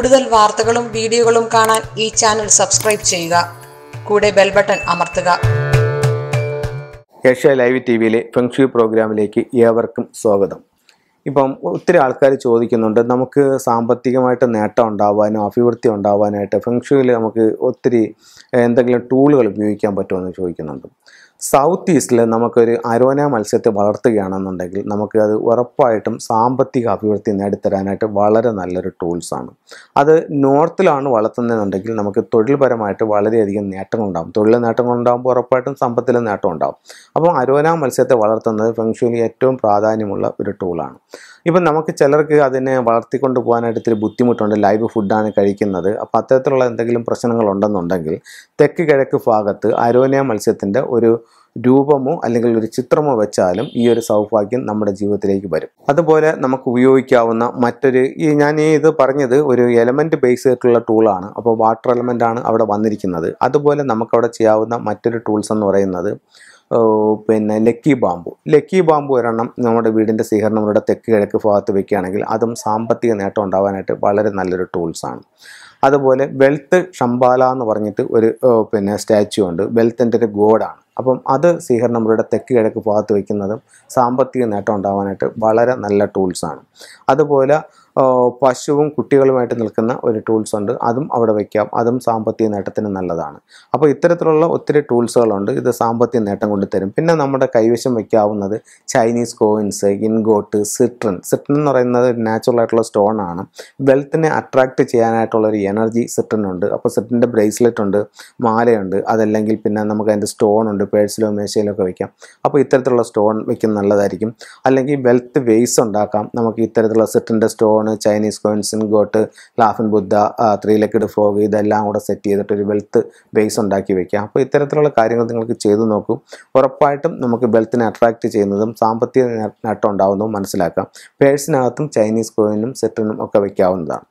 കൂടുതൽ വാർത്തകളും വീഡിയോകളും കാണാൻ ഈ ചാനൽ സബ്സ്ക്രൈബ് ചെയ്യുക കൂടെ ബെൽ ബട്ടൺ അമർത്തുക ഏഷ്യ ലൈവ് ടി വിയിലെ ഫെങ്ഷു പ്രോഗ്രാമിലേക്ക് ഏവർക്കും സ്വാഗതം ഇപ്പം ഒത്തിരി ആൾക്കാർ ചോദിക്കുന്നുണ്ട് നമുക്ക് സാമ്പത്തികമായിട്ട് നേട്ടം ഉണ്ടാവാനും അഭിവൃദ്ധി ഉണ്ടാവാനായിട്ട് ഫംഗ്ഷനിൽ നമുക്ക് ഒത്തിരി എന്തെങ്കിലും ടൂളുകൾ ഉപയോഗിക്കാൻ എന്ന് ചോദിക്കുന്നുണ്ട് സൗത്ത് ഈസ്റ്റിൽ നമുക്കൊരു അരോന മത്സ്യത്തെ വളർത്തുകയാണെന്നുണ്ടെങ്കിൽ നമുക്ക് അത് ഉറപ്പായിട്ടും സാമ്പത്തിക അഭിവൃദ്ധി നേടിത്തരാനായിട്ട് വളരെ നല്ലൊരു ടൂൾസാണ് അത് നോർത്തിലാണ് വളർത്തുന്നതെന്നുണ്ടെങ്കിൽ നമുക്ക് തൊഴിൽപരമായിട്ട് വളരെയധികം നേട്ടങ്ങളുണ്ടാകും തൊഴിൽ നേട്ടങ്ങളുണ്ടാകുമ്പോൾ ഉറപ്പായിട്ടും സമ്പത്തിലെ നേട്ടം ഉണ്ടാകും അപ്പോൾ അരോന മത്സ്യത്തെ വളർത്തുന്നത് ഫെങ്ഷുവിൽ ഏറ്റവും പ്രാധാന്യമുള്ള ഒരു ടൂളാണ് ഇപ്പം നമുക്ക് ചിലർക്ക് അതിനെ വളർത്തിക്കൊണ്ട് പോകാനായിട്ട് ഇത്തിരി ബുദ്ധിമുട്ടുണ്ട് ലൈവ് ഫുഡാണ് കഴിക്കുന്നത് അപ്പോൾ അത്തരത്തിലുള്ള എന്തെങ്കിലും പ്രശ്നങ്ങളുണ്ടെന്നുണ്ടെങ്കിൽ തെക്ക് കിഴക്ക് ഭാഗത്ത് അരോനിയ മത്സ്യത്തിൻ്റെ ഒരു രൂപമോ അല്ലെങ്കിൽ ഒരു ചിത്രമോ വെച്ചാലും ഈ ഒരു സൗഭാഗ്യം നമ്മുടെ ജീവിതത്തിലേക്ക് വരും അതുപോലെ നമുക്ക് ഉപയോഗിക്കാവുന്ന മറ്റൊരു ഈ ഞാൻ ഇത് പറഞ്ഞത് ഒരു എലമെൻറ്റ് ബേസ് ആയിട്ടുള്ള ടൂളാണ് അപ്പോൾ വാട്ടർ എലമെൻ്റ് ആണ് അവിടെ വന്നിരിക്കുന്നത് അതുപോലെ നമുക്കവിടെ ചെയ്യാവുന്ന മറ്റൊരു ടൂൾസ് എന്ന് പറയുന്നത് പിന്നെ ലക്കി ബാമ്പു ലക്കി ബാമ്പു ഒരെണ്ണം നമ്മുടെ വീടിൻ്റെ സ്വീകരണങ്ങളുടെ തെക്ക് കിഴക്ക് ഭാഗത്ത് വെക്കുകയാണെങ്കിൽ അതും സാമ്പത്തിക നേട്ടം ഉണ്ടാവാനായിട്ട് വളരെ നല്ലൊരു ടൂൾസാണ് അതുപോലെ വെൽത്ത് ഷംബാല എന്ന് പറഞ്ഞിട്ട് ഒരു പിന്നെ സ്റ്റാച്യു ഉണ്ട് വെൽത്തിൻ്റെ ഒരു ഗോഡാണ് അപ്പം അത് സീഹർ നമ്മുടെ തെക്ക് കിഴക്ക് ഭാഗത്ത് വയ്ക്കുന്നതും സാമ്പത്തിക നേട്ടം ഉണ്ടാവാനായിട്ട് വളരെ നല്ല ടൂൾസാണ് അതുപോലെ പശുവും കുട്ടികളുമായിട്ട് നിൽക്കുന്ന ഒരു ടൂൾസ് ഉണ്ട് അതും അവിടെ വയ്ക്കാം അതും സാമ്പത്തിക നേട്ടത്തിന് നല്ലതാണ് അപ്പോൾ ഇത്തരത്തിലുള്ള ഒത്തിരി ടൂൾസുകളുണ്ട് ഇത് സാമ്പത്തിക നേട്ടം കൊണ്ട് തരും പിന്നെ നമ്മുടെ കൈവശം വയ്ക്കാവുന്നത് Chinese coins ingot citrine citrine എന്ന് പറയുന്നത് നാച്ചുറൽ ആയിട്ടുള്ള സ്റ്റോൺ ആണ് വെൽത്തിനെ അട്രാക്റ്റ് ചെയ്യാനായിട്ടുള്ള ഒരു എനർജി സിട്രൻ ഉണ്ട് അപ്പോൾ സിട്രിൻ്റെ ബ്രേസ്ലെറ്റ് ഉണ്ട് മാലയുണ്ട് അതല്ലെങ്കിൽ പിന്നെ നമുക്ക് അതിൻ്റെ സ്റ്റോൺ ഉണ്ട് പേഴ്സിലോ മേശയിലോ ഒക്കെ വയ്ക്കാം അപ്പോൾ ഇത്തരത്തിലുള്ള സ്റ്റോൺ വയ്ക്കുന്നത് നല്ലതായിരിക്കും അല്ലെങ്കിൽ വെൽത്ത് വേസ് ഉണ്ടാക്കാം നമുക്ക് ഇത്തരത്തിലുള്ള സിട്രിൻ്റെ സ്റ്റോൺ കോൺ ചൈനീസ് കോയിൻസിൻ ഗോട്ട് ലാഫിൻ ബുദ്ധ ത്രീ ലെക്കഡ് ഫ്രോഗ് ഇതെല്ലാം കൂടെ സെറ്റ് ചെയ്തിട്ട് ഒരു വെൽത്ത് ബേസ് ഉണ്ടാക്കി വെക്കാം അപ്പോൾ ഇത്തരത്തിലുള്ള കാര്യങ്ങൾ നിങ്ങൾക്ക് ചെയ്തു നോക്കും ഉറപ്പായിട്ടും നമുക്ക് വെൽത്തിനെ അട്രാക്റ്റ് ചെയ്യുന്നതും സാമ്പത്തിക നേട്ടം ഉണ്ടാകുന്നതും മനസ്സിലാക്കാം പേഴ്സിനകത്തും ചൈനീസ് കോയിനും സെറ്റിനും ഒക്കെ വയ്ക്കാവുന്നതാണ്